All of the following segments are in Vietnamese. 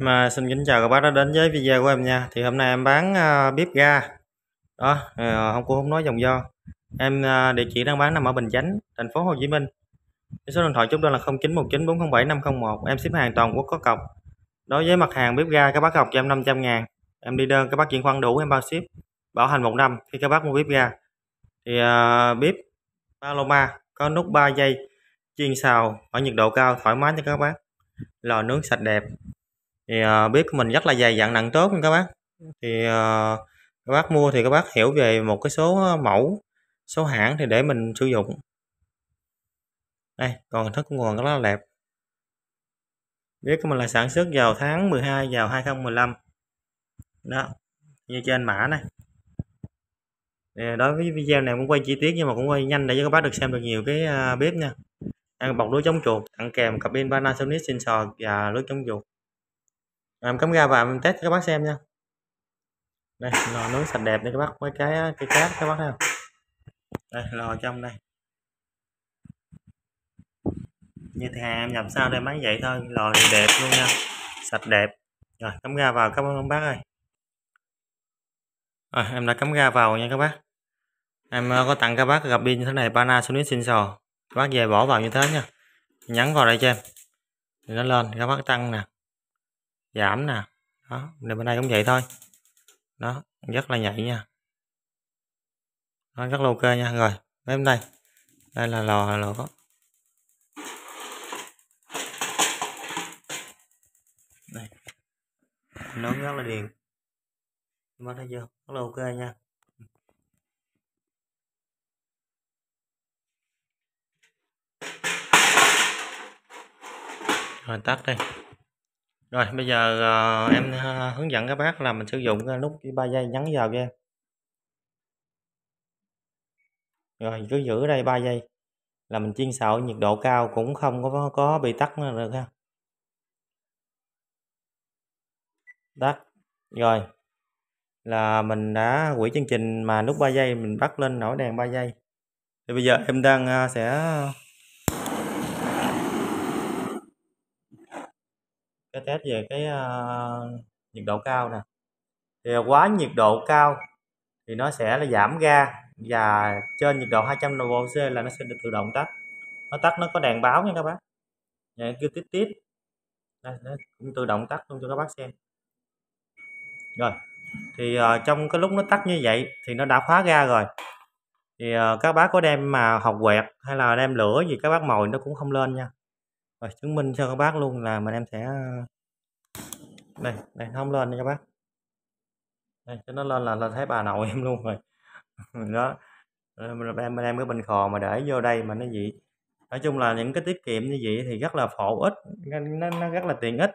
mà xin kính chào các bác đã đến với video của em nha Thì hôm nay em bán uh, bếp ga Đó, uh, không cô không nói dòng do Em uh, địa chỉ đang bán nằm ở Bình Chánh, thành phố Hồ Chí Minh Cái số điện thoại chúng tôi là 0919407501 Em ship hàng toàn quốc có cọc Đối với mặt hàng bếp ga các bác cọc cho em 500 ngàn Em đi đơn các bác chuyển khoản đủ em bao ship Bảo hành một năm khi các bác mua bếp ga Thì uh, bếp Paloma có nút 3 giây Chiên xào ở nhiệt độ cao thoải mái cho các bác Lò nướng sạch đẹp thì à, ờ, bếp của mình rất là dày dặn nặng tốt nha các bác thì à, các bác mua thì các bác hiểu về một cái số mẫu số hãng thì để mình sử dụng đây còn thức cũng còn rất là đẹp bếp của mình là sản xuất vào tháng 12 vào 2015 đó như trên mã này đối với video này cũng quay chi tiết nhưng mà cũng quay nhanh để cho các bác được xem được nhiều cái ờ, bếp nha bọc lưới chống chuột tặng kèm cặp pin Panasonic sensor và lưới chống chuột À, em cắm ga và em test cho các bác xem nha đây lò nướng sạch đẹp đây các bác mấy cái cái cát các bác thấy không đây lò trong đây như thế em làm sao đây máy vậy thôi lò thì đẹp luôn nha sạch đẹp rồi cắm ga vào cảm ơn ông bác ơi à, em đã cắm ga vào nha các bác em ờ, có tặng các bác gặp pin như thế này Panasonic Sensor các bác về bỏ vào như thế nha nhắn vào đây cho em thì nó lên các bác tăng nè giảm nè đó này bên đây cũng vậy thôi đó rất là nhạy nha nó rất là ok nha rồi bên đây đây là lò lò có đây nó rất là điện, mà thấy chưa rất là ok nha rồi tắt đây rồi bây giờ ờ, em ờ, hướng dẫn các bác là mình sử dụng ờ, nút ba giây nhấn vào cho Rồi cứ giữ đây 3 giây là mình chiên xào nhiệt độ cao cũng không có có bị tắt nữa được ha. Tắt. Rồi. Là mình đã hủy chương trình mà nút 3 giây mình bắt lên nổi đèn 3 giây. Thì bây giờ em đang ờ, sẽ cái test về cái uh, nhiệt độ cao nè thì quá nhiệt độ cao thì nó sẽ là giảm ga và trên nhiệt độ 200 độ C là nó sẽ được tự động tắt nó tắt nó có đèn báo nha các bác nhà dạ, kêu tít tít đây, nó cũng tự động tắt luôn cho các bác xem rồi thì uh, trong cái lúc nó tắt như vậy thì nó đã khóa ga rồi thì uh, các bác có đem mà học quẹt hay là đem lửa gì các bác mồi nó cũng không lên nha rồi chứng minh cho các bác luôn là mình em sẽ ờ, đây đây không lên nha các bác đây cho nó lên là là thấy bà nội em luôn rồi đó mình em em cái bình khò mà để vô đây mà nó gì nói chung là những cái tiết kiệm như vậy thì rất là phổ ích nó, nó rất là tiện ích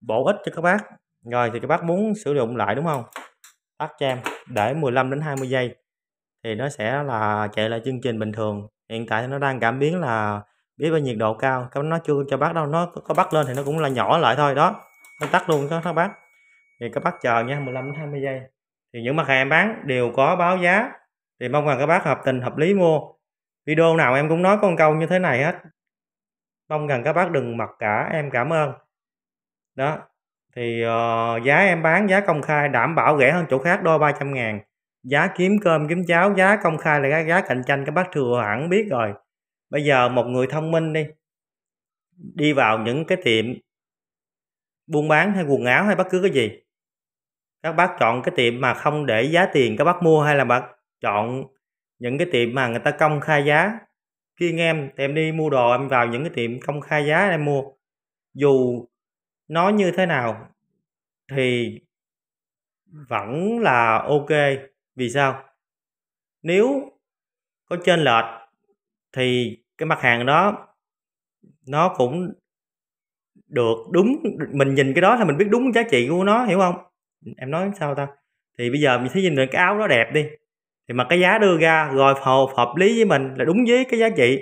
bổ ích cho các bác rồi thì các bác muốn sử dụng lại đúng không tắt cho em để 15 đến 20 giây thì nó sẽ là chạy lại chương trình bình thường hiện tại nó đang cảm biến là bếp ở nhiệt độ cao cái nó chưa cho bác đâu nó có bắt lên thì nó cũng là nhỏ lại thôi đó nó tắt luôn đó các bác thì các bác chờ nha 15 20 giây thì những mặt hàng em bán đều có báo giá thì mong rằng các bác hợp tình hợp lý mua video nào em cũng nói con câu như thế này hết mong rằng các bác đừng mặc cả em cảm ơn đó thì uh, giá em bán giá công khai đảm bảo rẻ hơn chỗ khác đôi 300 ngàn giá kiếm cơm kiếm cháo giá công khai là giá cạnh tranh các bác thừa hẳn biết rồi bây giờ một người thông minh đi đi vào những cái tiệm buôn bán hay quần áo hay bất cứ cái gì các bác chọn cái tiệm mà không để giá tiền các bác mua hay là bác chọn những cái tiệm mà người ta công khai giá khi anh em em đi mua đồ em vào những cái tiệm công khai giá em mua dù nó như thế nào thì vẫn là ok vì sao nếu có trên lệch thì cái mặt hàng đó nó cũng được đúng mình nhìn cái đó là mình biết đúng giá trị của nó hiểu không em nói sao ta thì bây giờ mình thấy nhìn được cái áo đó đẹp đi thì mà cái giá đưa ra rồi phù hợp lý với mình là đúng với cái giá trị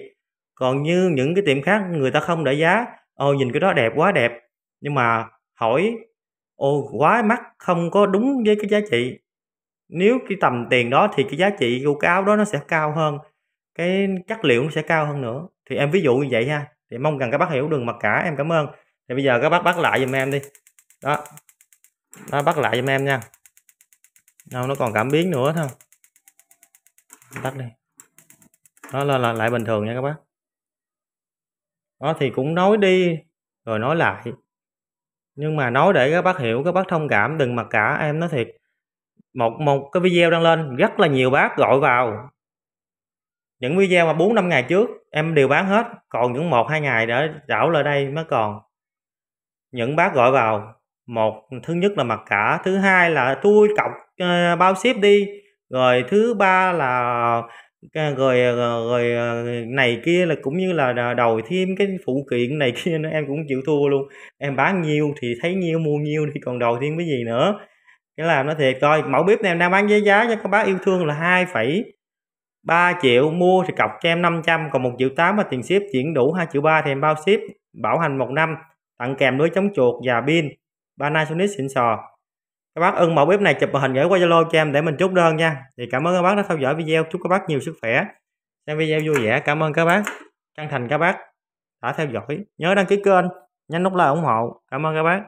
còn như những cái tiệm khác người ta không để giá ô nhìn cái đó đẹp quá đẹp nhưng mà hỏi ô quá mắc không có đúng với cái giá trị nếu cái tầm tiền đó thì cái giá trị của cái áo đó nó sẽ cao hơn cái chất liệu nó sẽ cao hơn nữa thì em ví dụ như vậy ha thì mong rằng các bác hiểu đừng mặc cả em cảm ơn thì bây giờ các bác bắt lại giùm em đi đó nó bắt lại giùm em nha đâu nó còn cảm biến nữa thôi tắt đi nó là, là lại bình thường nha các bác đó thì cũng nói đi rồi nói lại nhưng mà nói để các bác hiểu các bác thông cảm đừng mặc cả em nói thiệt một một cái video đang lên rất là nhiều bác gọi vào những video mà bốn năm ngày trước em đều bán hết còn những một hai ngày đã đảo lại đây mới còn những bác gọi vào một thứ nhất là mặc cả thứ hai là tôi cọc uh, bao ship đi rồi thứ ba là ờ, rồi, ờ, rồi này kia là cũng như là đầu thêm cái phụ kiện này kia nữa em cũng chịu thua luôn em bán nhiều thì thấy nhiều mua nhiều, thì còn đầu thêm cái gì nữa cái làm nó thiệt thôi. mẫu bếp này em đang bán với giá cho các bác yêu thương là hai phẩy 3 triệu mua thì cọc cho em 500 còn 1 triệu 8 là tiền ship chuyển đủ 2 triệu 3 thì em bao ship bảo hành 1 năm tặng kèm lưới chống chuột và pin Panasonic xịn sò các bác ưng mẫu bếp này chụp hình gửi qua Zalo cho em để mình chốt đơn nha thì cảm ơn các bác đã theo dõi video chúc các bác nhiều sức khỏe xem video vui vẻ cảm ơn các bác chân thành các bác đã theo dõi nhớ đăng ký kênh nhấn nút like ủng hộ cảm ơn các bác